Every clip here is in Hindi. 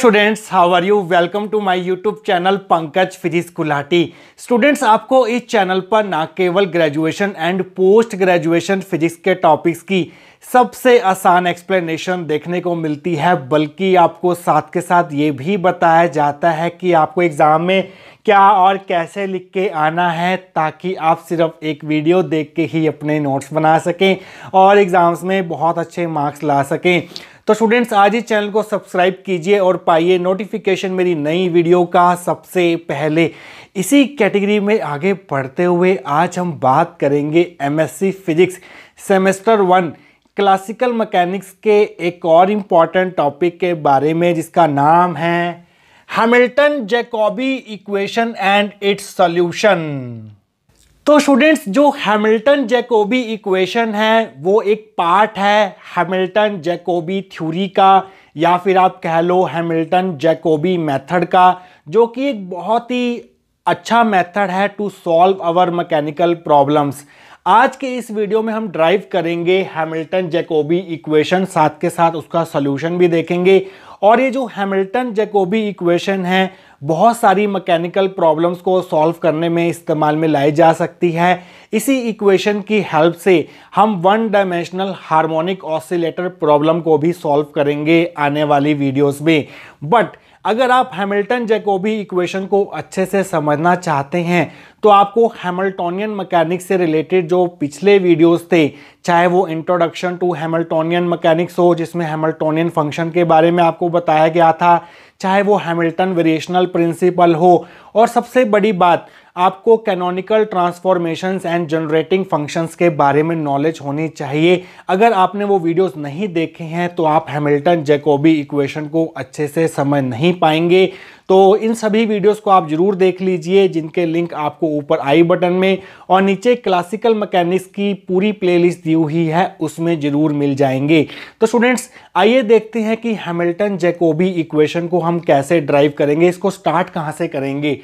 Students how are you welcome to my YouTube channel Pankaj physics Gulati students आपको इस चैनल पर ना केवल graduation and post graduation physics के टॉपिक्स की सबसे आसान एक्सप्लेनेशन देखने को मिलती है बल्कि आपको साथ के साथ ये भी बताया जाता है कि आपको एग्ज़ाम में क्या और कैसे लिख के आना है ताकि आप सिर्फ एक वीडियो देख के ही अपने नोट्स बना सकें और एग्ज़ाम्स में बहुत अच्छे मार्क्स ला सकें तो स्टूडेंट्स आज ही चैनल को सब्सक्राइब कीजिए और पाइए नोटिफिकेशन मेरी नई वीडियो का सबसे पहले इसी कैटेगरी में आगे बढ़ते हुए आज हम बात करेंगे MSc physics semester one classical mechanics के एक और इम्पॉर्टेंट टॉपिक के बारे में जिसका नाम है Hamilton Jacobi equation and its solution तो स्टूडेंट्स जो हैमिल्टन जैकोबी इक्वेशन है वो एक पार्ट है हैमिल्टन जैकोबी थ्योरी का या फिर आप कह लो हैमिल्टन जैकोबी मेथड का जो कि एक बहुत ही अच्छा मेथड है to solve our mechanical problems आज के इस वीडियो में हम ड्राइव करेंगे हैमिल्टन जैकोबी इक्वेशन साथ के साथ उसका सोल्यूशन भी देखेंगे और ये जो हैमिल्टन जैकोबी इक्वेशन है बहुत सारी मैकेनिकल प्रॉब्लम्स को सॉल्व करने में इस्तेमाल में लाई जा सकती है इसी इक्वेशन की हेल्प से हम one dimensional harmonic oscillator problem को भी सॉल्व करेंगे आने वाली वीडियोस में बट अगर आप हैमिल्टन जैकोबी इक्वेशन को अच्छे से समझना चाहते हैं तो आपको हैमल्टोनियन मैकेनिक्स से रिलेटेड जो पिछले वीडियोस थे चाहे वो इंट्रोडक्शन टू हैमल्टोनियन मैकेनिक्स हो जिसमें हैमल्टोनियन फंक्शन के बारे में आपको बताया गया था चाहे वो हैमिल्टन वेरिएशनल प्रिंसिपल हो और सबसे बड़ी बात आपको canonical transformations and generating functions के बारे में नॉलेज होनी चाहिए अगर आपने वो वीडियोस नहीं देखे हैं तो आप हैमिल्टन जैकोबी इक्वेशन को अच्छे से समझ नहीं पाएंगे तो इन सभी वीडियोस को आप जरूर देख लीजिए जिनके लिंक आपको ऊपर आई बटन में और नीचे क्लासिकल मैकेनिक्स की पूरी प्लेलिस्ट दी हुई है उसमें ज़रूर मिल जाएंगे तो स्टूडेंट्स आइए देखते हैं कि हैमिल्टन जैकोबी इक्वेशन को हम कैसे ड्राइव करेंगे इसको स्टार्ट कहाँ से करेंगे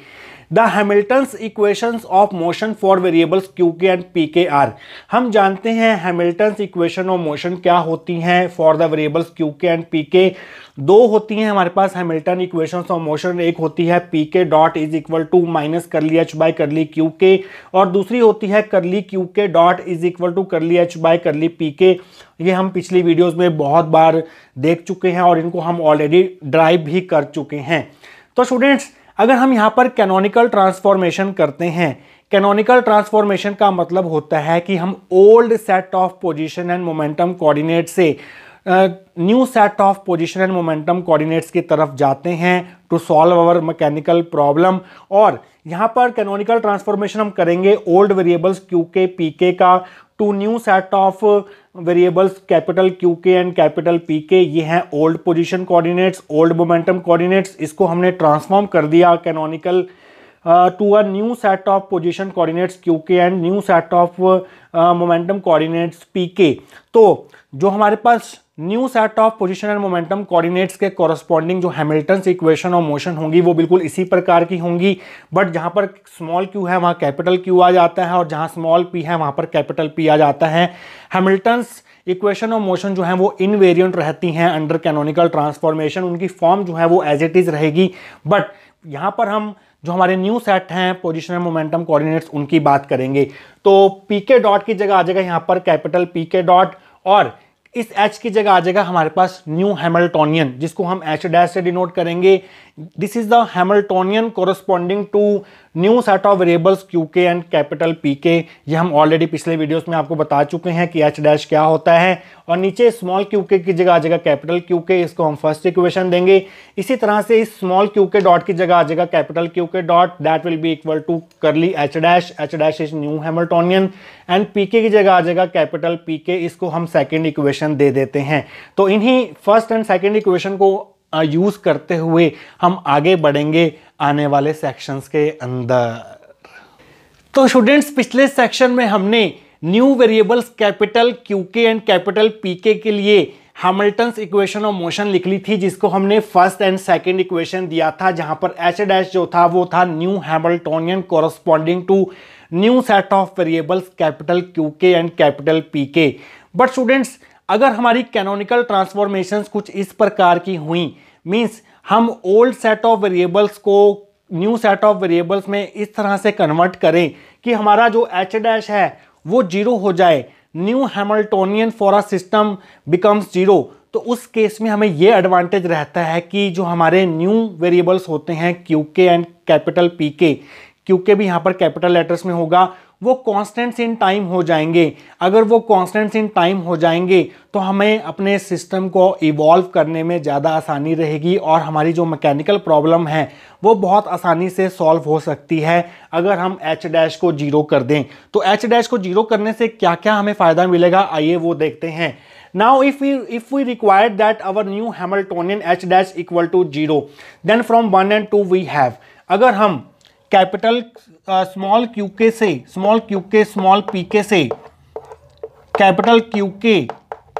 the Hamilton's equations of motion for variables Q k and P k are हम जानते हैं हैमिल्टन्स इक्वेशन ऑफ मोशन क्या होती हैं for the variables Q k and P k दो होती हैं हमारे पास हैमिल्टन इक्वेशन ऑफ मोशन एक होती है p k dot is equal to minus curly H by curly q k और दूसरी होती है curly q k dot is equal to curly H by curly p k ये हम पिछली वीडियोस में बहुत बार देख चुके हैं और इनको हम ऑलरेडी ड्राइव भी कर चुके हैं तो स्टूडेंट्स अगर हम यहाँ पर कैनोनिकल ट्रांसफॉर्मेशन करते हैं कैनोनिकल ट्रांसफॉर्मेशन का मतलब होता है कि हम old set of position and momentum coordinate से new set of position and momentum coordinates की तरफ जाते हैं to solve our mechanical problem और यहाँ पर कैनोनिकल ट्रांसफॉर्मेशन हम करेंगे old variables Q k p k का to new set of variables capital Q k and capital P k ये हैं old position coordinates old momentum coordinates इसको हमने ट्रांसफॉर्म कर दिया canonical to a new set of position coordinates Q k and new set of momentum coordinates P k तो जो हमारे पास new set of position and momentum coordinates के कॉरस्पॉन्डिंग जो हैमिल्टन इक्वेशन और मोशन होंगी वो बिल्कुल इसी प्रकार की होंगी बट जहाँ पर स्मॉल क्यू है वहाँ कैपिटल क्यू आ जाता है और जहाँ स्मॉल पी है वहाँ पर कैपिटल पी आ जाता है हैमिल्टन्स इक्वेशन ऑफ मोशन जो है वो इनवेरियंट रहती हैं अंडर कैनोनिकल ट्रांसफॉर्मेशन उनकी फॉर्म जो है वो एज इट इज़ रहेगी बट यहाँ पर हम जो हमारे न्यू सेट हैं पोजिशनल मोमेंटम कोऑर्डिनेट्स उनकी बात करेंगे तो पी के डॉट की जगह आ जाएगा यहाँ पर कैपिटल पी के डॉट और इस एच की जगह आ जाएगा हमारे पास न्यू हेमल्टोनियन जिसको हम एच डैश से डिनोट करेंगे this is the Hamiltonian corresponding to new set of variables Q k and capital P k ये हम ऑलरेडी पिछले वीडियोस में आपको बता चुके हैं कि एच डैश क्या होता है और नीचे स्मॉल क्यू के की जगह आ जाएगा कैपिटल क्यू के इसको हम फर्स्ट इक्वेशन देंगे इसी तरह से इस स्मॉल क्यू के डॉट की जगह आ जाएगा capital Q k dot that will be equal to curly H dash H dash is new Hamiltonian and P k की जगह आ जाएगा कैपिटल पी के इसको हम सेकेंड इक्वेशन दे देते हैं तो इन्हीं फर्स्ट एंड सेकेंड इक्वेशन को यूज़ करते हुए हम आगे बढ़ेंगे आने वाले सेक्शंस के अंदर तो स्टूडेंट्स पिछले सेक्शन में हमने new variables capital Q k and capital P k के लिए हैमिल्टन इक्वेशन ऑफ मोशन लिख ली थी जिसको हमने फर्स्ट एंड सेकंड इक्वेशन दिया था जहां पर एच डैश जो था वो था new Hamiltonian corresponding to new set of variables capital Q k and capital P k but students अगर हमारी कैनोनिकल ट्रांसफॉर्मेशन कुछ इस प्रकार की हुई मीन्स हम ओल्ड सेट ऑफ वेरिएबल्स को न्यू सेट ऑफ वेरिएबल्स में इस तरह से कन्वर्ट करें कि हमारा जो एच डैश है वो जीरो हो जाए new Hamiltonian for a system becomes zero तो उस केस में हमें ये एडवांटेज रहता है कि जो हमारे न्यू वेरिएबल्स होते हैं Q k and capital P k Q k भी यहाँ पर कैपिटल लेटर्स में होगा वो कॉन्स्टेंट्स इन टाइम हो जाएंगे अगर वो कॉन्स्टेंट्स इन टाइम हो जाएंगे तो हमें अपने सिस्टम को इवॉल्व करने में ज़्यादा आसानी रहेगी और हमारी जो मैकेनिकल प्रॉब्लम है वो बहुत आसानी से सॉल्व हो सकती है अगर हम एच डैश को जीरो कर दें तो एच डैश को जीरो करने से क्या क्या हमें फ़ायदा मिलेगा आइए वो देखते हैं now if we if we require that our new hamiltonian h dash equal to 0 then from 1 and 2 we have अगर हम कैपिटल स्मॉल क्यू के से small q k small p k से capital Q k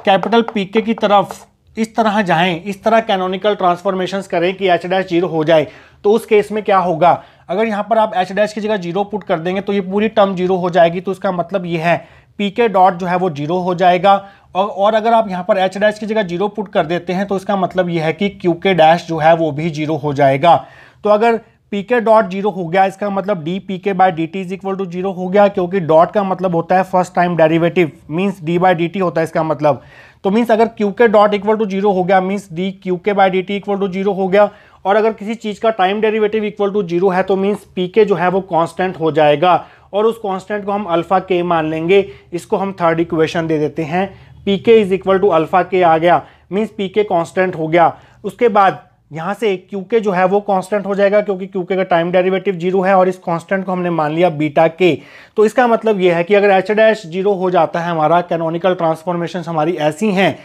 capital P k की तरफ इस तरह जाएं इस तरह कैनोनिकल ट्रांसफॉर्मेशन करें कि एच डैश जीरो हो जाए तो उस केस में क्या होगा अगर यहाँ पर आप एच डैश की जगह जीरो पुट कर देंगे तो ये पूरी टर्म जीरो हो जाएगी तो इसका मतलब ये है पी के डॉट जो है वो जीरो हो जाएगा और और अगर आप यहाँ पर एच डैश की जगह जीरो पुट कर देते हैं तो इसका मतलब यह है कि क्यू के डैश जो है वो भी जीरो हो जाएगा तो अगर पीके डॉट जीरो हो गया इसका मतलब d P k by d t is equal to zero हो गया क्योंकि डॉट का मतलब होता है first time derivative means d by d t होता है इसका मतलब तो मीन्स अगर Q k dot equal to zero हो गया means d Q k by d t equal to zero हो गया और अगर किसी चीज़ का time derivative equal to zero है तो मीन्स पी के जो है वो कॉन्स्टेंट हो जाएगा और उस कॉन्स्टेंट को हम अल्फा के मान लेंगे इसको हम थर्ड इक्वेशन दे देते हैं P k is equal to alpha के आ गया मीन्स पी के कॉन्स्टेंट हो गया उसके बाद यहाँ से क्यू के जो है वो कांस्टेंट हो जाएगा क्योंकि क्यू के का टाइम डेरिवेटिव जीरो है और इस कांस्टेंट को हमने मान लिया बीटा के तो इसका मतलब ये है कि अगर एच डैश जीरो हो जाता है हमारा कैनोनिकल ट्रांसफॉर्मेशन हमारी ऐसी हैं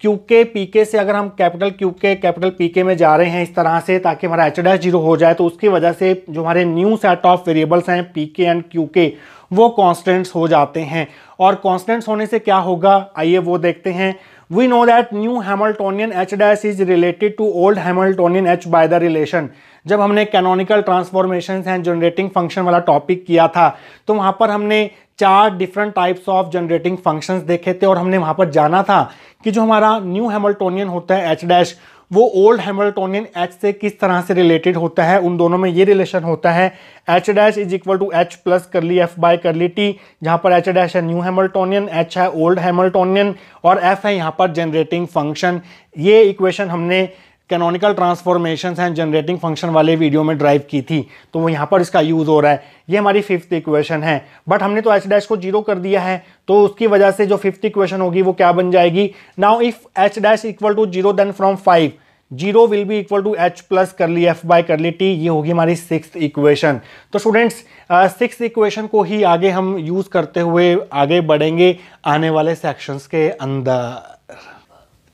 क्यू के पी के से अगर हम capital Q k capital P k में जा रहे हैं इस तरह से ताकि हमारा एच डैश जीरो हो जाए तो उसकी वजह से जो हमारे न्यू सेट ऑफ वेरिएबल्स हैं P k and Q k वो कॉन्स्टेंट्स हो जाते हैं और कॉन्स्टेंट्स होने से क्या होगा आइए वो देखते हैं We know that new Hamiltonian H dash is related to old Hamiltonian H by the relation. जब हमने canonical transformation and generating function वाला टॉपिक किया था तो वहाँ पर हमने चार different types of generating functions देखे थे और हमने वहाँ पर जाना था कि जो हमारा न्यू हेमल्टोनियन होता है एच डैश वो ओल्ड हेमल्टोनियन एच से किस तरह से रिलेटेड होता है उन दोनों में ये रिलेशन होता है H dash is equal to H plus curly F by curly t जहाँ पर एच डैश है न्यू हेमल्टोनियन एच है ओल्ड हेमल्टोनियन और एफ है यहाँ पर जनरेटिंग फंक्शन ये इक्वेशन हमने canonical transformation and generating function वाले वीडियो में ड्राइव की थी तो वो यहाँ पर इसका यूज़ हो रहा है ये हमारी फिफ्थ इक्वेशन है बट हमने तो एच डैश को जीरो कर दिया है तो उसकी वजह से जो फिफ्थ इक्वेशन होगी वो क्या बन जाएगी now if H dash equal to zero then from five zero will be equal to H plus curly F by curly T ये होगी हमारी सिक्स इक्वेशन तो स्टूडेंट्स सिक्स इक्वेशन को ही आगे हम यूज़ करते हुए आगे बढ़ेंगे आने वाले सेक्शंस के अंदर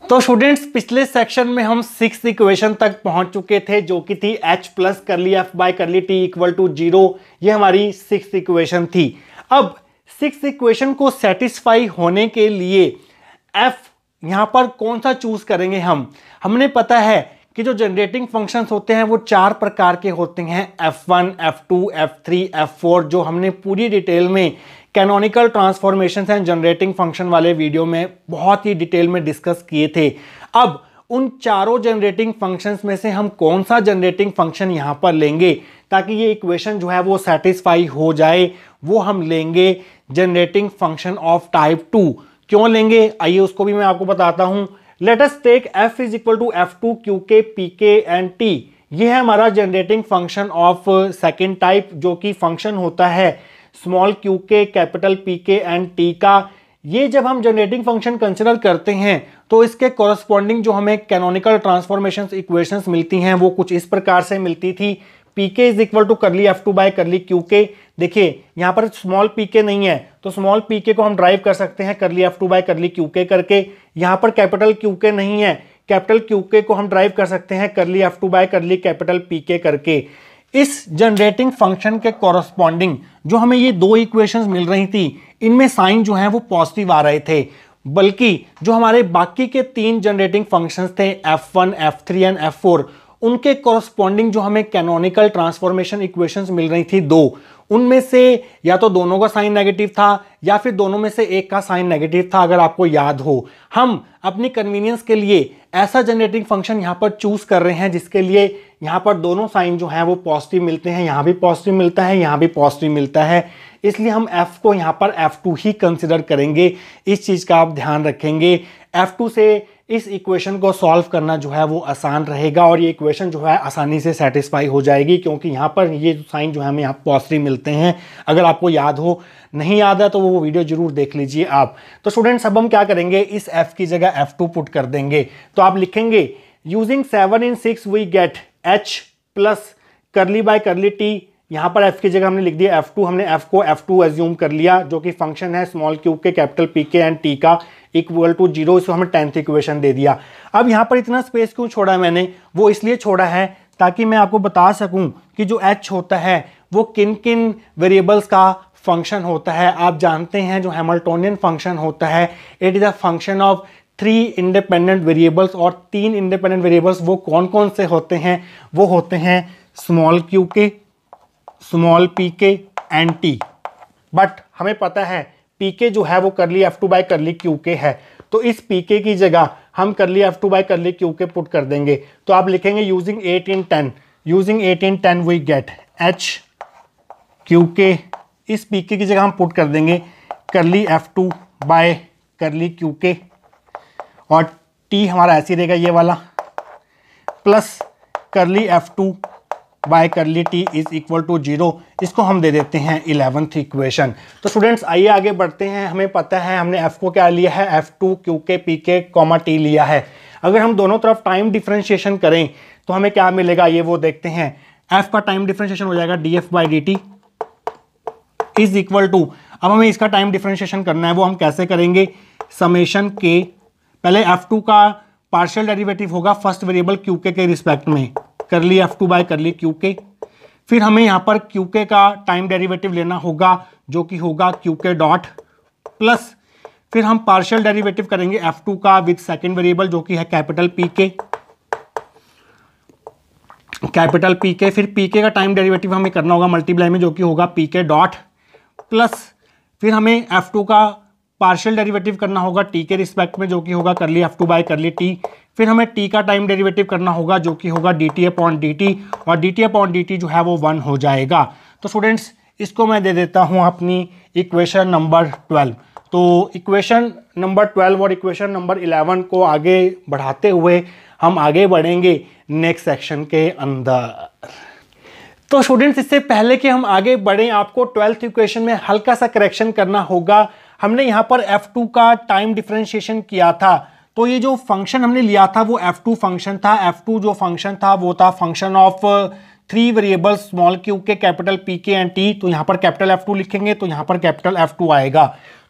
तो स्टूडेंट्स पिछले सेक्शन में हम सिक्स इक्वेशन तक पहुंच चुके थे जो कि थी h plus curly F by curly t equal to zero ये हमारी सिक्स इक्वेशन थी अब सिक्स इक्वेशन को सेटिस्फाई होने के लिए f यहाँ पर कौन सा चूज करेंगे हम हमने पता है कि जो जनरेटिंग फंक्शंस होते हैं वो चार प्रकार के होते हैं F1, F2, F3, F4 जो हमने पूरी डिटेल में canonical transformation and generating function वाले वीडियो में बहुत ही डिटेल में डिस्कस किए थे अब उन चारों जनरेटिंग फंक्शंस में से हम कौन सा जनरेटिंग फंक्शन यहाँ पर लेंगे ताकि ये इक्वेशन जो है वो सेटिस्फाई हो जाए वो हम लेंगे generating function of type two क्यों लेंगे आइए उसको भी मैं आपको बताता हूँ let us take F is equal to F two q k p k and t ये है हमारा generating function of second type जो कि फंक्शन होता है small q k capital P k and t का ये जब हम जनरेटिंग फंक्शन कंसिडर करते हैं तो इसके कॉरस्पॉन्डिंग जो हमें कैनोनिकल ट्रांसफॉर्मेशन इक्वेशन मिलती हैं वो कुछ इस प्रकार से मिलती थी p k is equal to curly F two by curly q k देखिए यहाँ पर स्मॉल पी के नहीं है तो स्मॉल पी के को हम ड्राइव कर सकते हैं curly F two by curly q k करके यहाँ पर कैपिटल क्यू के नहीं है कैपिटल क्यू के को हम ड्राइव कर सकते हैं curly F two by curly capital P k करके इस जनरेटिंग फंक्शन के कॉरस्पॉन्डिंग जो हमें ये दो इक्वेशंस मिल रही थी इनमें साइन जो है वो पॉजिटिव आ रहे थे बल्कि जो हमारे बाकी के तीन जनरेटिंग फंक्शंस थे F1, F3 एंड F4 उनके कॉरस्पॉन्डिंग जो हमें कैनोनिकल ट्रांसफॉर्मेशन इक्वेशंस मिल रही थी दो उनमें से या तो दोनों का साइन नेगेटिव था या फिर दोनों में से एक का साइन नेगेटिव था अगर आपको याद हो हम अपनी कन्वीनियंस के लिए ऐसा जनरेटिंग फंक्शन यहाँ पर चूज कर रहे हैं जिसके लिए यहाँ पर दोनों साइन जो हैं वो पॉजिटिव मिलते हैं यहाँ भी पॉजिटिव मिलता है यहाँ भी पॉजिटिव मिलता है इसलिए हम f को यहाँ पर f2 ही कंसिडर करेंगे इस चीज़ का आप ध्यान रखेंगे f2 से इस इक्वेशन को सॉल्व करना जो है वो आसान रहेगा और ये इक्वेशन जो है आसानी से सेटिस्फाई हो जाएगी क्योंकि यहाँ पर ये साइन जो है हमें यहाँ पॉजिटिव मिलते हैं अगर आपको याद हो नहीं याद है तो वो वीडियो जरूर देख लीजिए आप तो स्टूडेंट्स अब हम क्या करेंगे इस एफ़ की जगह एफ़ टू पुट कर देंगे तो आप लिखेंगे using seven in six we get H plus curly by curly t यहाँ पर एफ की जगह हमने लिख दिया एफ टू हमने एफ को एफ टू एज्यूम कर लिया जो कि फंक्शन है small cube k capital P k and t का इक्वल टू जीरो इसको हमें टेंथ इक्वेशन दे दिया अब यहाँ पर इतना स्पेस क्यों छोड़ा है मैंने वो इसलिए छोड़ा है ताकि मैं आपको बता सकूँ कि जो एच होता है वो किन किन वेरिएबल्स का फंक्शन होता है आप जानते हैं जो हेमल्टोनियन फंक्शन होता है it is a function of three independent variables और तीन इंडिपेंडेंट वेरिएबल्स वो कौन कौन से होते हैं वो होते हैं small cube k small p k and t but हमें पता है पी के जो है वो curly F two by curly q k है तो इस पी के की जगह हम curly F two by curly q k put कर देंगे तो आप लिखेंगे using eight in ten using eight in ten we get H q k इस पी के की जगह हम पुट कर देंगे curly F two by curly q k और टी हमारा ऐसे रहेगा ये वाला plus curly F two by curly t is equal to zero इसको हम दे देते हैं इलेवंथ इक्वेशन तो स्टूडेंट्स आइए आगे बढ़ते हैं हमें पता है हमने एफ को क्या लिया है F two q k p k comma t लिया है अगर हम दोनों तरफ टाइम डिफ्रेंशिएशन करें तो हमें क्या मिलेगा ये वो देखते हैं एफ का टाइम डिफ्रेंशिएशन हो जाएगा d F by d t is equal to अब हमें इसका टाइम डिफ्रेंशिएशन करना है वो हम कैसे करेंगे समेशन के पहले एफ टू का पार्शियल डेरिवेटिव होगा फर्स्ट वेरिएबल क्यू के रिस्पेक्ट में कर curly F two bye curly q के फिर हमें यहां पर क्यू के का टाइम डेरिवेटिव लेना होगा जो कि होगा क्यू के डॉट प्लस फिर हम पार्शियल डेरिवेटिव करेंगे एफ टू का विद सेकेंड वेरिएबल जो कि है capital P k capital P k फिर पी के का टाइम डेरिवेटिव हमें करना होगा मल्टीप्लाई में जो कि होगा पी के डॉट प्लस फिर हमें एफ टू का पार्शियल डेरिवेटिव करना होगा टी के रिस्पेक्ट में जो कि होगा कर लिया एफ टू बाई कर लिया टी फिर हमें टी का टाइम डेरिवेटिव करना होगा जो कि होगा d t upon d t और d t upon d t जो है वो वन हो जाएगा तो स्टूडेंट्स इसको मैं दे देता हूँ अपनी इक्वेशन नंबर ट्वेल्व तो इक्वेशन नंबर ट्वेल्व और इक्वेशन नंबर इलेवन को आगे बढ़ाते हुए हम आगे बढ़ेंगे नेक्स्ट सेक्शन के अंदर तो स्टूडेंट्स इससे पहले कि हम आगे बढ़ें आपको ट्वेल्थ इक्वेशन में हल्का सा करेक्शन करना होगा हमने यहां पर F2 का टाइम डिफ्रेंशिएशन किया था तो ये जो फंक्शन हमने लिया था वो F2 फंक्शन था F2 जो फंक्शन था वो था function of three variable small q k capital P k and t तो यहां पर कैपिटल F2 लिखेंगे तो यहां पर कैपिटल F2 आएगा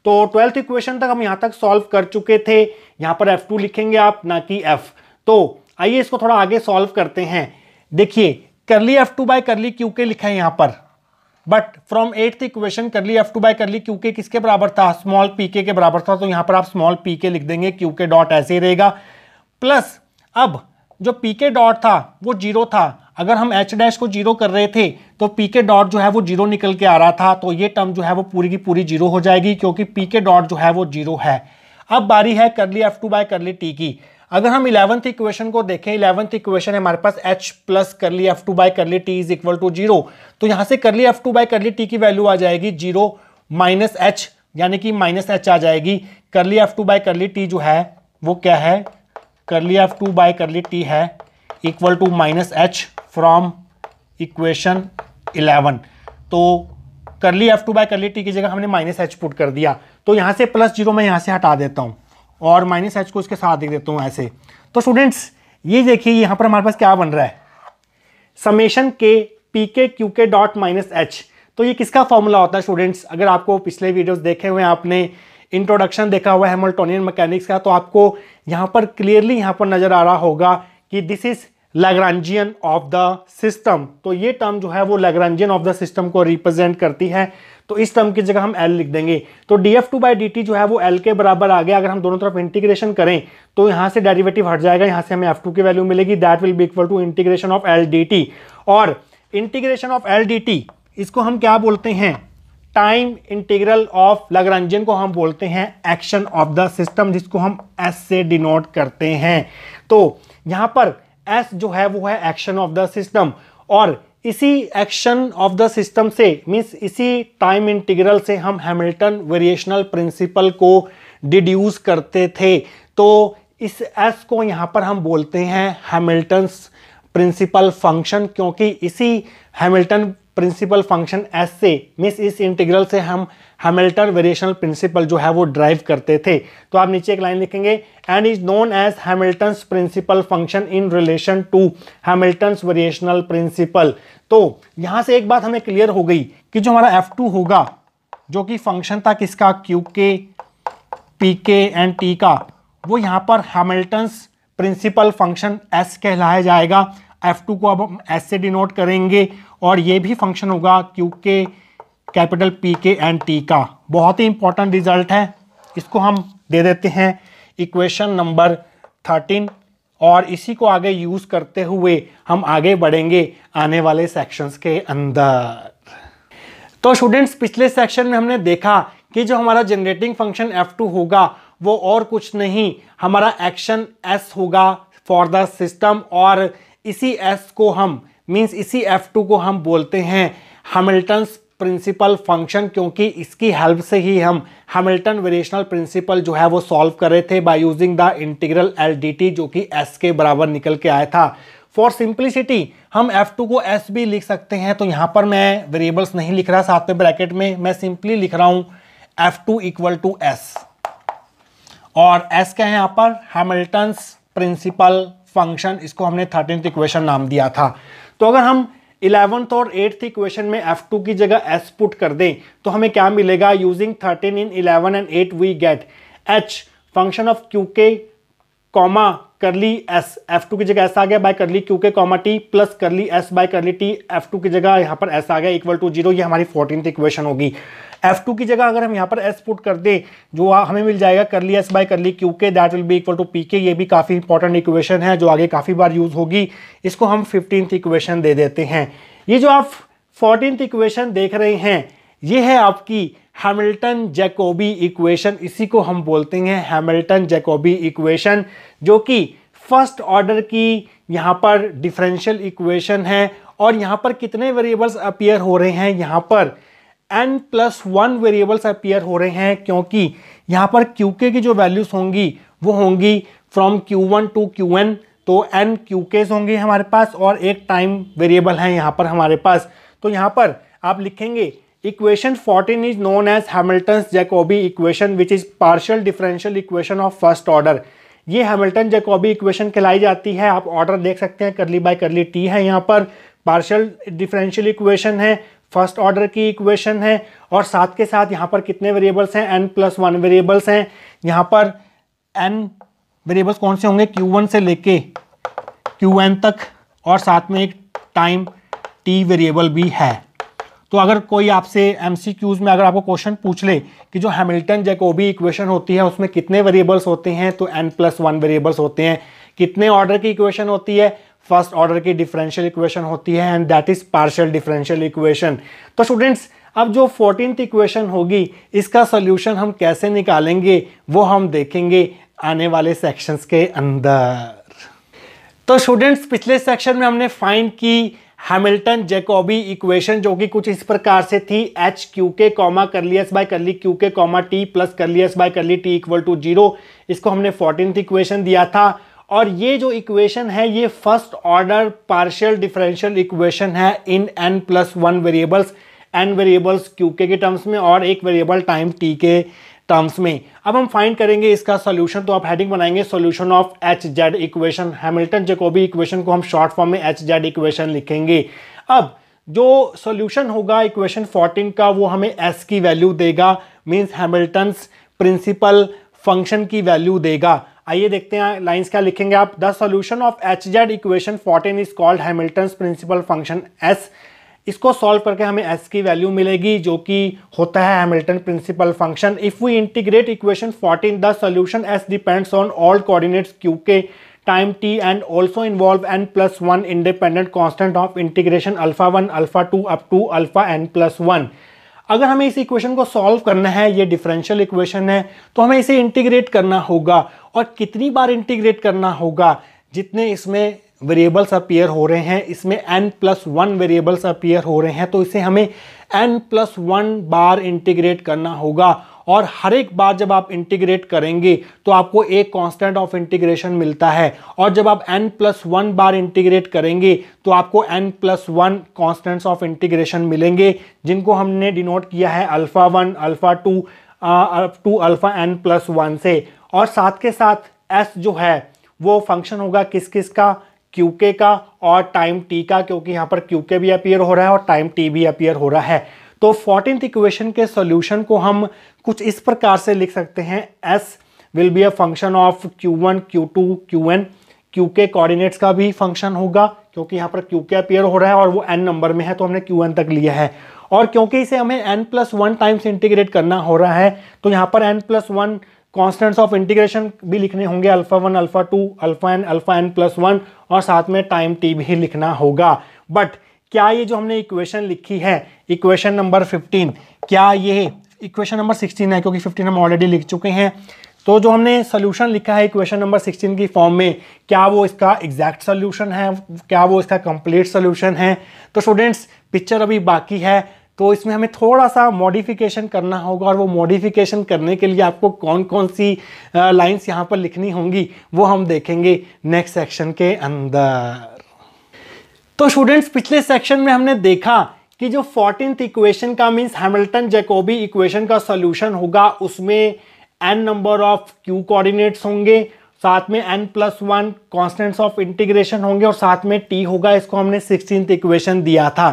तो ट्वेल्थ इक्वेशन तक हम यहां तक सॉल्व कर चुके थे यहाँ पर टू लिखेंगे आप ना कि एफ तो आइए इसको थोड़ा आगे सॉल्व करते हैं देखिए curly F two by curly q k लिखा है यहां पर बट फ्रॉम एट्थ इक्वेशन कर curly F two by curly q के किसके बराबर था स्मॉल पी के बराबर था तो यहाँ पर आप स्मॉल पी के लिख देंगे क्यू के डॉट ऐसे ही रहेगा प्लस अब जो पी के डॉट था वो जीरो था अगर हम एच डैश को जीरो कर रहे थे तो पी के डॉट जो है वो जीरो निकल के आ रहा था तो ये टर्म जो है वो पूरी की पूरी जीरो हो जाएगी क्योंकि पी के डॉट जो है वो जीरो है अब बारी है कर curly F two bye curly T की अगर हम इलेवंथ इक्वेशन को देखें इलेवंथ इक्वेशन हमारे पास h plus curly F two by curly t is equal to zero तो यहां से कर curly F two by curly T की वैल्यू आ जाएगी जीरो माइनस एच यानी कि माइनस एच आ जाएगी कर curly F two by curly T जो है वो क्या है कर curly F two by curly t है equal to minus H from equation eleven तो कर curly F two by curly T की जगह हमने माइनस एच पुट कर दिया तो यहां से प्लस जीरो मैं यहां से हटा देता हूं और माइनस एच को इसके साथ देख देता हूँ ऐसे तो स्टूडेंट्स ये देखिए यहाँ पर हमारे पास क्या बन रहा है समेशन के p k Q k dot minus H तो ये किसका फॉर्मूला होता है स्टूडेंट्स अगर आपको पिछले वीडियोस देखे हुए हैं आपने इंट्रोडक्शन देखा हुआ है हेमल्टोनियन मैकेनिक्स का तो आपको यहाँ पर क्लियरली यहाँ पर नज़र आ रहा होगा कि this is Lagrangian of the system तो ये टर्म जो है वो लैग्रांजियन ऑफ द सिस्टम को रिप्रेजेंट करती है तो इस टर्म की जगह हम एल लिख देंगे तो d F two by d t जो है वो एल के बराबर आ गया अगर हम दोनों तरफ इंटीग्रेशन करें तो यहाँ से डेरिवेटिव हट जाएगा यहाँ से हमें एफ टू की वैल्यू मिलेगी that will be equal to integration of L d t और integration of L d t इसको हम क्या बोलते हैं टाइम इंटीग्रल ऑफ लगरंजन को हम बोलते हैं एक्शन ऑफ द सिस्टम जिसको हम एस से डिनोट करते हैं तो यहाँ पर एस जो है वो है एक्शन ऑफ द सिस्टम और इसी एक्शन ऑफ द सिस्टम से मीन्स इसी टाइम इंटीग्रल से हम हैमिल्टन वेरिएशनल प्रिंसिपल को डिड्यूस करते थे तो इस एस को यहाँ पर हम बोलते हैं हैमिल्टन प्रिंसिपल फंक्शन क्योंकि इसी हैमिल्टन प्रिंसिपल फंक्शन एस से मीन्स इस इंटीग्रल से हम हेमिल्टन वेरिएशनल प्रिंसिपल जो है वो ड्राइव करते थे तो आप नीचे एक लाइन लिखेंगे and is known as Hamilton principle function in relation to Hamilton variational principle तो यहाँ से एक बात हमें क्लियर हो गई कि जो हमारा एफ टू होगा जो कि फंक्शन था किसका Q k p k and t का वो यहाँ पर हैमिल्टन प्रिंसिपल फंक्शन एस कहलाया जाएगा एफ टू को अब हम एस से डिनोट करेंगे और ये भी फंक्शन होगा q k capital P k and t का बहुत ही इंपॉर्टेंट रिजल्ट है इसको हम दे देते हैं इक्वेशन नंबर थर्टीन और इसी को आगे यूज़ करते हुए हम आगे बढ़ेंगे आने वाले सेक्शंस के अंदर तो स्टूडेंट्स पिछले सेक्शन में हमने देखा कि जो हमारा जनरेटिंग फंक्शन F2 होगा वो और कुछ नहीं हमारा एक्शन S होगा फॉर द सिस्टम और इसी S को हम मीन्स इसी F2 को हम बोलते हैं हेमिल्टन प्रिंसिपल फंक्शन क्योंकि इसकी हेल्प से ही हम हैमिल्टन वेरिएशनल प्रिंसिपल जो है वो सॉल्व कर रहे थे by using the integral L d t जो कि एस के बराबर निकल के आया था फॉर सिंप्लिसिटी हम एफ टू को एस भी लिख सकते हैं तो यहाँ पर मैं वेरिएबल्स नहीं लिख रहा साथ में ब्रैकेट में मैं सिंपली लिख रहा हूँ F two equal to S और एस क्या है यहाँ पर हेमिल्टन प्रिंसिपल फंक्शन इसको हमने थर्टीन इक्वेशन नाम दिया था तो अगर हम इलेवंथ और एट्थ इक्वेशन में एफ टू की जगह एस पुट कर दें तो हमें क्या मिलेगा using thirteen in eleven and eight we get H function of q k comma curly S F two की जगह एस आ गया by curly q k comma t plus curly S by curly t F two की जगह यहाँ पर एस आ गया इक्वल टू जीरो हमारी फोर्टीन इक्वेशन होगी एफ टू की जगह अगर हम यहाँ पर एस पुट कर दें जो हमें मिल जाएगा curly S by curly q k that will be equal to p k ये भी काफ़ी इंपॉर्टेंट इक्वेशन है जो आगे काफ़ी बार यूज़ होगी इसको हम फिफ्टींथ इक्वेशन दे देते हैं ये जो आप फोर्टीन इक्वेशन देख रहे हैं ये है आपकी हैमिल्टन जैकोबी इक्वेशन इसी को हम बोलते हैं हैमिल्टन जैकोबी इक्वेशन जो कि फर्स्ट ऑर्डर की यहाँ पर डिफरेंशियल इक्वेशन है और यहाँ पर कितने वेरिएबल्स अपीयर हो रहे हैं यहाँ पर n plus one variables appear हो रहे हैं क्योंकि यहाँ पर क्यू के की जो वैल्यूज होंगी वो होंगी from q one to q n तो एन क्यू केस होंगे हमारे पास और एक टाइम वेरिएबल है यहाँ पर हमारे पास तो यहाँ पर आप लिखेंगे equation 14 is known as Hamilton Jacobi equation which is partial differential equation of first order ये हैमिल्टन जैकोबी इक्वेशन कहलाई जाती है आप ऑर्डर देख सकते हैं करली बाय करली टी है यहाँ पर पार्शियल डिफरेंशियल इक्वेशन है फर्स्ट ऑर्डर की इक्वेशन है और साथ के साथ यहाँ पर कितने वेरिएबल्स हैं एन प्लस वन वेरिएबल्स हैं यहाँ पर एन वेरिएबल्स कौन से होंगे क्यू वन से लेके क्यू एन तक और साथ में एक टाइम टी वेरिएबल भी है तो अगर कोई आपसे एम में अगर आपको क्वेश्चन पूछ ले कि जो हैमिल्टन जैकोबी इक्वेशन होती है उसमें कितने वेरिएबल्स होते हैं तो एन प्लस वन वेरिएबल्स होते हैं कितने ऑर्डर की इक्वेशन होती है फर्स्ट ऑर्डर की डिफरेंशियल इक्वेशन होती है and that is partial differential equation तो स्टूडेंट्स अब जो फोर्टीन इक्वेशन होगी इसका सोल्यूशन हम कैसे निकालेंगे वो हम देखेंगे आने वाले सेक्शंस के अंदर तो स्टूडेंट्स पिछले सेक्शन में हमने फाइंड की हैमिल्टन जैकोबी इक्वेशन जो कि कुछ इस प्रकार से थी एच क्यू के कॉमा कर लिया by curly q k comma t plus curly by curly t equal to zero इसको हमने फोर्टीन इक्वेशन दिया था और ये जो इक्वेशन है ये first order partial differential equation है in n plus one variables n variables Q के टर्म्स में और एक वेरिएबल टाइम टी के टर्म्स में अब हम फाइंड करेंगे इसका सॉल्यूशन तो आप हेडिंग बनाएंगे solution of H Z equation Hamilton Jacobi equation को हम शॉर्ट फॉर्म में एच जेड इक्वेशन लिखेंगे अब जो सॉल्यूशन होगा इक्वेशन 14 का वो हमें एस की वैल्यू देगा मींस हैमिल्टन प्रिंसिपल फंक्शन की वैल्यू देगा आइए देखते हैं लाइंस क्या लिखेंगे आप the solution of H Z equation fourteen is called Hamilton principal function S इसको सॉल्व करके हमें एस की वैल्यू मिलेगी जो कि होता है Hamilton principal function if we integrate equation 14 the solution S depends on all coordinates Q k time t and also involve n plus one independent constant of integration alpha one alpha two up to alpha n plus one अगर हमें इस इक्वेशन को सॉल्व करना है ये डिफरेंशियल इक्वेशन है तो हमें इसे इंटीग्रेट करना होगा और कितनी बार इंटीग्रेट करना होगा जितने इसमें वेरिएबल्स अपीयर हो रहे हैं इसमें n plus one variables appear हो रहे हैं तो इसे हमें एन प्लस वन बार इंटीग्रेट करना होगा और हर एक बार जब आप इंटीग्रेट करेंगे तो आपको एक कांस्टेंट ऑफ इंटीग्रेशन मिलता है और जब आप एन प्लस वन बार इंटीग्रेट करेंगे तो आपको n plus one constants of integration मिलेंगे जिनको हमने डिनोट किया है alpha one alpha two to alpha n plus one से और साथ के साथ एस जो है वो फंक्शन होगा किस किस का क्यू के का और टाइम टी का क्योंकि यहाँ पर क्यूके भी अपीयर हो रहा है और टाइम टी भी अपीयर हो रहा है तो फोर्टीन इक्वेशन के सोल्यूशन को हम कुछ इस प्रकार से लिख सकते हैं S will be a function of q one q two q n q k coordinates का भी फंक्शन होगा क्योंकि यहाँ पर क्यू के अपेयर हो रहा है और वो एन नंबर में है तो हमने क्यू एन तक लिया है और क्योंकि इसे हमें n plus one times integrate करना हो रहा है तो यहाँ पर n plus one constants of integration भी लिखने होंगे alpha one alpha two alpha n alpha n plus one और साथ में टाइम टी भी लिखना होगा बट क्या ये जो हमने इक्वेशन लिखी है इक्वेशन नंबर फिफ्टीन क्या ये इक्वेशन नंबर सिक्सटीन है क्योंकि फिफ्टीन हम ऑलरेडी लिख चुके हैं तो जो हमने सोल्यूशन लिखा है इक्वेशन नंबर सिक्सटीन की फॉर्म में क्या वो इसका एग्जैक्ट सोल्यूशन है क्या वो इसका कंप्लीट सोल्यूशन है तो स्टूडेंट्स पिक्चर अभी बाकी है तो इसमें हमें थोड़ा सा मॉडिफिकेशन करना होगा और वो मॉडिफिकेशन करने के लिए आपको कौन कौन सी लाइंस यहाँ पर लिखनी होंगी वो हम देखेंगे नेक्स्ट सेक्शन के अंदर तो स्टूडेंट्स पिछले सेक्शन में हमने देखा कि जो फोर्टीन इक्वेशन का मीन्स हैमिल्टन जैकोबी इक्वेशन का सोल्यूशन होगा उसमें n number of q coordinates होंगे साथ में n plus one constants of integration होंगे और साथ में टी होगा इसको हमने सिक्सटीन इक्वेशन दिया था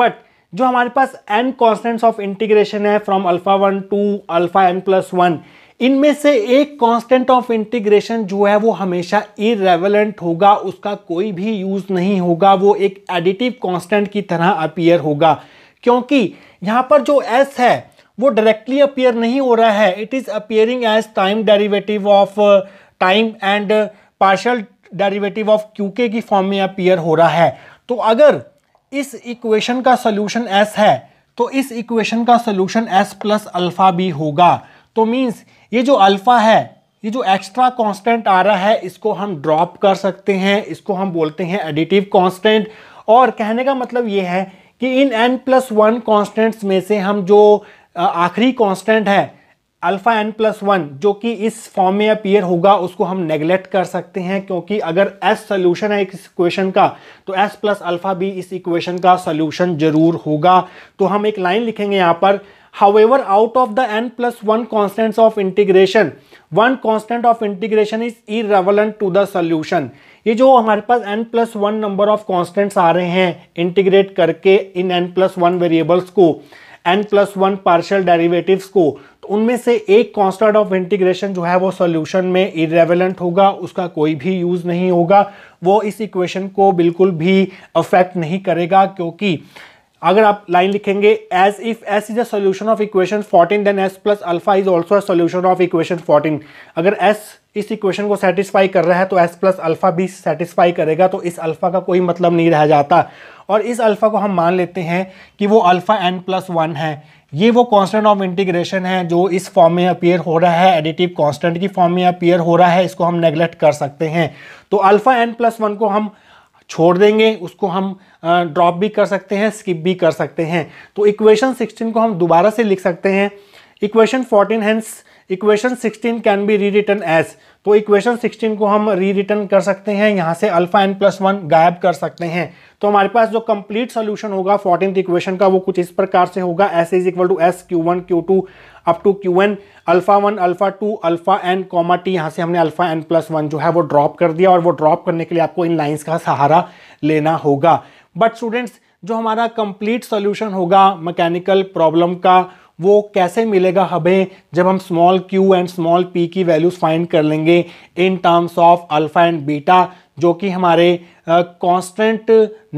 बट जो हमारे पास एन कॉन्स्टेंट्स ऑफ इंटीग्रेशन है from alpha one to alpha n plus one इनमें से एक कांस्टेंट ऑफ इंटीग्रेशन जो है वो हमेशा इरेवलेंट होगा उसका कोई भी यूज नहीं होगा वो एक एडिटिव कांस्टेंट की तरह अपीयर होगा क्योंकि यहाँ पर जो एस है वो डायरेक्टली अपीयर नहीं हो रहा है it is appearing as time derivative of time and partial derivative of q k की फॉर्म में अपीयर हो रहा है तो अगर इस इक्वेशन का सोल्यूशन एस है तो इस इक्वेशन का सोल्यूशन एस प्लस अल्फा भी होगा तो मीन्स ये जो अल्फ़ा है ये जो एक्स्ट्रा कांस्टेंट आ रहा है इसको हम ड्रॉप कर सकते हैं इसको हम बोलते हैं एडिटिव कांस्टेंट और कहने का मतलब ये है कि इन एन प्लस वन कॉन्स्टेंट्स में से हम जो आखिरी कांस्टेंट है अल्फ़ा एन प्लस वन जो कि इस फॉर्म में अपीयर होगा उसको हम नेगलेक्ट कर सकते हैं क्योंकि अगर एस सोल्यूशन है इस इक्वेशन का तो एस प्लस अल्फ़ा भी इस इक्वेशन का सोल्यूशन ज़रूर होगा तो हम एक लाइन लिखेंगे यहाँ पर However, out of the n plus 1 constants of integration, one constant of integration is irrelevant to the solution. ये जो हमारे पास n plus one number of constants आ रहे हैं इंटीग्रेट करके इन n प्लस वन वेरिएबल्स को n plus one partial derivatives को तो उनमें से एक कॉन्स्टेंट ऑफ इंटीग्रेशन जो है वो सॉल्यूशन में इरेवेलेंट होगा उसका कोई भी यूज़ नहीं होगा वो इस इक्वेशन को बिल्कुल भी अफेक्ट नहीं करेगा क्योंकि अगर आप लाइन लिखेंगे as if S is a solution of equation 14 then S plus alpha is also a solution of equation 14 अगर एस इस इक्वेशन को सेटिस्फाई कर रहा है तो एस प्लस अल्फा भी सेटिस्फाई करेगा तो इस अल्फा का कोई मतलब नहीं रह जाता और इस अल्फा को हम मान लेते हैं कि वो अल्फा एन प्लस वन है ये वो कांस्टेंट ऑफ इंटीग्रेशन है जो इस फॉर्म में अपीयर हो रहा है एडिटिव कांस्टेंट की फॉर्म में अपीयर हो रहा है इसको हम नेग्लेक्ट कर सकते हैं तो अल्फा एन प्लस वन को हम छोड़ देंगे उसको हम ड्रॉप भी कर सकते हैं स्किप भी कर सकते हैं तो इक्वेशन 16 को हम दोबारा से लिख सकते हैं equation 14 hence equation 16 can be re written as तो इक्वेशन 16 को हम री रिटर्न कर सकते हैं यहाँ से अल्फा एन प्लस वन गायब कर सकते हैं तो हमारे पास जो कंप्लीट सोल्यूशन होगा फोर्टीन इक्वेशन का वो कुछ इस प्रकार से होगा S is equal to S q one q two up to q n alpha one alpha two alpha n comma t यहाँ से हमने अल्फा एन प्लस वन जो है वो ड्रॉप कर दिया और वो ड्रॉप करने के लिए आपको इन लाइन्स का सहारा लेना होगा बट स्टूडेंट्स जो हमारा कंप्लीट सोल्यूशन होगा मैकेनिकल प्रॉब्लम का वो कैसे मिलेगा हमें जब हम small q and small p की वैल्यूज फाइंड कर लेंगे in terms of alpha and beta जो कि हमारे constant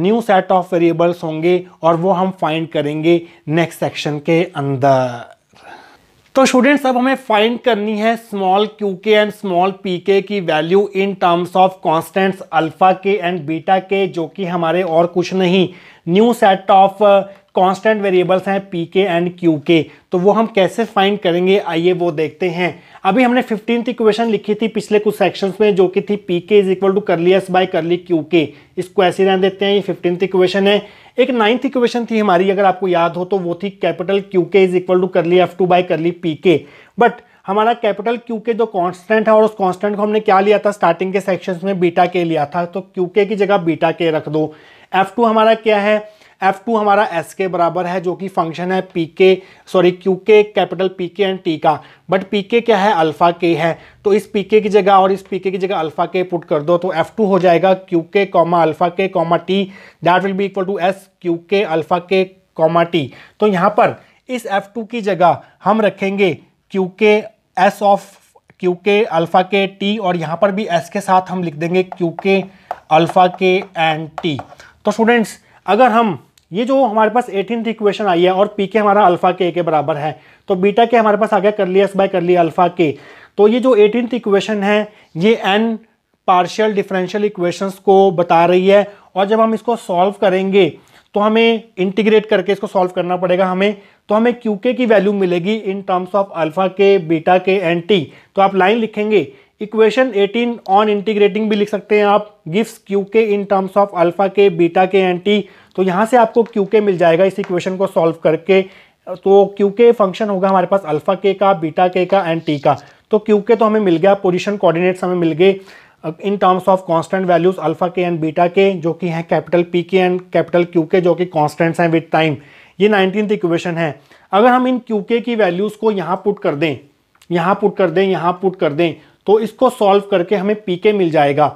new set of variables होंगे और वो हम फाइंड करेंगे नेक्स्ट सेक्शन के अंदर तो स्टूडेंट्स अब हमें फाइंड करनी है small q k and small p k की value in terms of constants alpha k and beta k जो कि हमारे और कुछ नहीं new set of constant variables हैं P k and Q k तो वो हम कैसे फाइंड करेंगे आइए वो देखते हैं अभी हमने फिफ्टीन इक्वेशन लिखी थी पिछले कुछ सेक्शंस में जो कि थी p k is equal to curly S by curly q k इसको ऐसे रहने देते हैं ये फिफ्टींथ इक्वेशन है एक नाइन्थ इक्वेशन थी हमारी अगर आपको याद हो तो वो थी capital Q k is equal to curly F two by curly p k but हमारा कैपिटल क्यू के जो कांस्टेंट है और उस कांस्टेंट को हमने क्या लिया था स्टार्टिंग के सेक्शंस में बीटा के लिया था तो क्यू के की जगह बीटा के रख दो एफ टू हमारा क्या है एफ टू हमारा एस के बराबर है जो कि फंक्शन है p k sorry q k capital P k and t का बट पी के क्या है अल्फ़ा के है तो इस पी के की जगह और इस पी के की जगह अल्फ़ा के पुट कर दो तो एफ टू हो जाएगा q k comma alpha k comma t that will be equal to S q k alpha k comma t तो यहाँ पर इस एफ टू की जगह हम रखेंगे q k S of q k alpha k t और यहाँ पर भी एस के साथ हम लिख देंगे क्यू के अल्फ़ा के एंड टी तो स्टूडेंट्स अगर हम ये जो हमारे पास एटीन इक्वेशन आई है और पी के हमारा अल्फा के के बराबर है तो बीटा के हमारे पास आ गया कर लिया एस बाय कर लिया अल्फा के तो ये जो एटीन इक्वेशन है ये एन पार्शियल डिफरेंशियल इक्वेशंस को बता रही है और जब हम इसको सॉल्व करेंगे तो हमें इंटीग्रेट करके इसको सॉल्व करना पड़ेगा हमें तो हमें क्यू के की वैल्यू मिलेगी in terms of alpha k beta k and t तो आप लाइन लिखेंगे इक्वेशन 18 ऑन इंटीग्रेटिंग भी लिख सकते हैं आप gift q k in terms of alpha k beta k and t तो यहाँ से आपको क्यू के मिल जाएगा इस इक्वेशन को सॉल्व करके तो क्यू के फंक्शन होगा हमारे पास अल्फा के का बीटा के का एंड टी का तो क्यू के तो हमें मिल गया पोजिशन कोऑर्डिनेट्स हमें मिल गए in terms of constant values alpha k and beta k जो कि हैं capital P k and capital Q k जो कि कांस्टेंट्स हैं विद टाइम ये नाइनटीन इक्वेशन है अगर हम इन क्यू के की वैल्यूज़ को यहाँ पुट कर दें यहाँ पुट कर दें यहाँ पुट कर दें तो इसको सॉल्व करके हमें पी के मिल जाएगा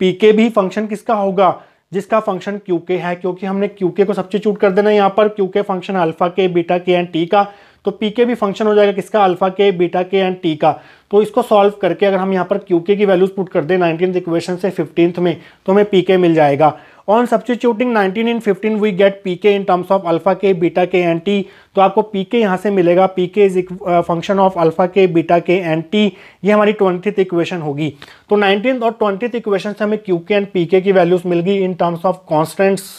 पी के भी फंक्शन किसका होगा जिसका फंक्शन क्यू के है क्योंकि हमने क्यू के को चूट कर देना यहाँ पर q k function alpha k beta k and t का तो पी के भी फंक्शन हो जाएगा किसका alpha k beta k and t का तो इसको सॉल्व करके अगर हम यहाँ पर क्यू के की वैल्यूज पुट कर दें नाइनटीन इक्वेशन से फिफ्टींथ में तो हमें पी के मिल जाएगा on substituting 19 in 15 we get p k in terms of alpha k beta k and t तो आपको पी के यहाँ से मिलेगा p k is function of alpha k beta k and t ये हमारी ट्वेंटीथ इक्वेशन होगी तो नाइनटीन और ट्वेंटीथ इक्वेशन से हमें Q k and P k की वैल्यूज मिल गई in terms of constants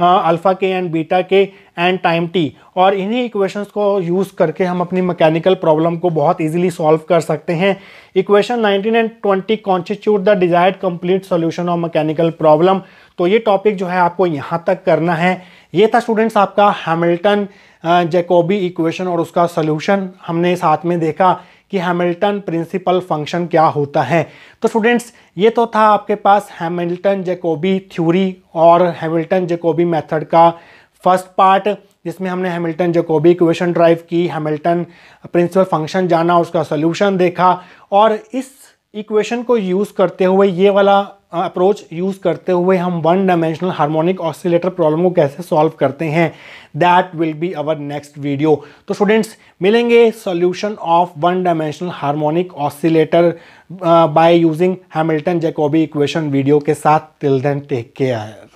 alpha k and beta k and time t और इन्हीं इक्वेशंस को यूज़ करके हम अपनी मैकेनिकल प्रॉब्लम को बहुत इजीली सॉल्व कर सकते हैं equation 19 and 20 constitute the desired complete solution of mechanical problem तो ये टॉपिक जो है आपको यहाँ तक करना है ये था स्टूडेंट्स आपका हैमिल्टन जैकोबी इक्वेशन और उसका सोल्यूशन हमने साथ में देखा कि हैमिल्टन प्रिंसिपल फंक्शन क्या होता है तो स्टूडेंट्स ये तो था आपके पास हैमिल्टन जैकोबी थ्योरी और हैमिल्टन जैकोबी मेथड का फर्स्ट पार्ट जिसमें हमने हैमिल्टन जेकोबी इक्वेशन ड्राइव की हैमिल्टन प्रिंसिपल फंक्शन जाना उसका सोल्यूशन देखा और इस इक्वेशन को यूज़ करते हुए ये वाला अप्रोच यूज़ करते हुए हम one dimensional harmonic oscillator problem को कैसे सॉल्व करते हैं that will be our next video तो स्टूडेंट्स मिलेंगे solution of one dimensional harmonic oscillator by using Hamilton Jacobi equation video के साथ टिल देन टेक केयर